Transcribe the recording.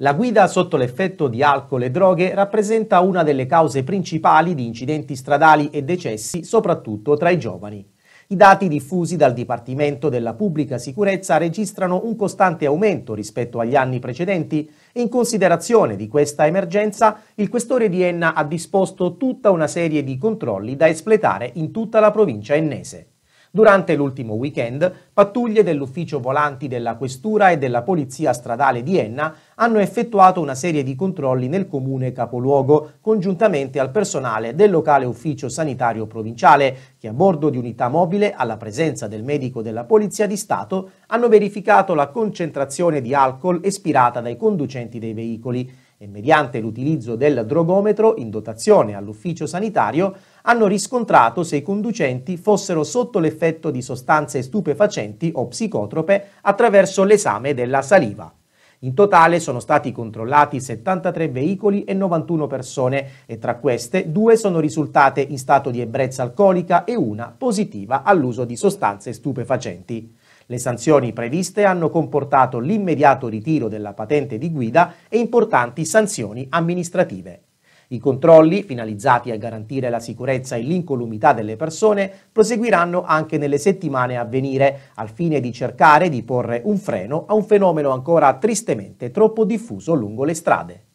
La guida sotto l'effetto di alcol e droghe rappresenta una delle cause principali di incidenti stradali e decessi, soprattutto tra i giovani. I dati diffusi dal Dipartimento della Pubblica Sicurezza registrano un costante aumento rispetto agli anni precedenti e in considerazione di questa emergenza il questore di Enna ha disposto tutta una serie di controlli da espletare in tutta la provincia ennese. Durante l'ultimo weekend, pattuglie dell'ufficio volanti della Questura e della Polizia Stradale di Enna hanno effettuato una serie di controlli nel comune capoluogo, congiuntamente al personale del locale ufficio sanitario provinciale, che a bordo di unità mobile, alla presenza del medico della Polizia di Stato, hanno verificato la concentrazione di alcol espirata dai conducenti dei veicoli e mediante l'utilizzo del drogometro in dotazione all'ufficio sanitario hanno riscontrato se i conducenti fossero sotto l'effetto di sostanze stupefacenti o psicotrope attraverso l'esame della saliva. In totale sono stati controllati 73 veicoli e 91 persone e tra queste due sono risultate in stato di ebbrezza alcolica e una positiva all'uso di sostanze stupefacenti. Le sanzioni previste hanno comportato l'immediato ritiro della patente di guida e importanti sanzioni amministrative. I controlli, finalizzati a garantire la sicurezza e l'incolumità delle persone, proseguiranno anche nelle settimane a venire, al fine di cercare di porre un freno a un fenomeno ancora tristemente troppo diffuso lungo le strade.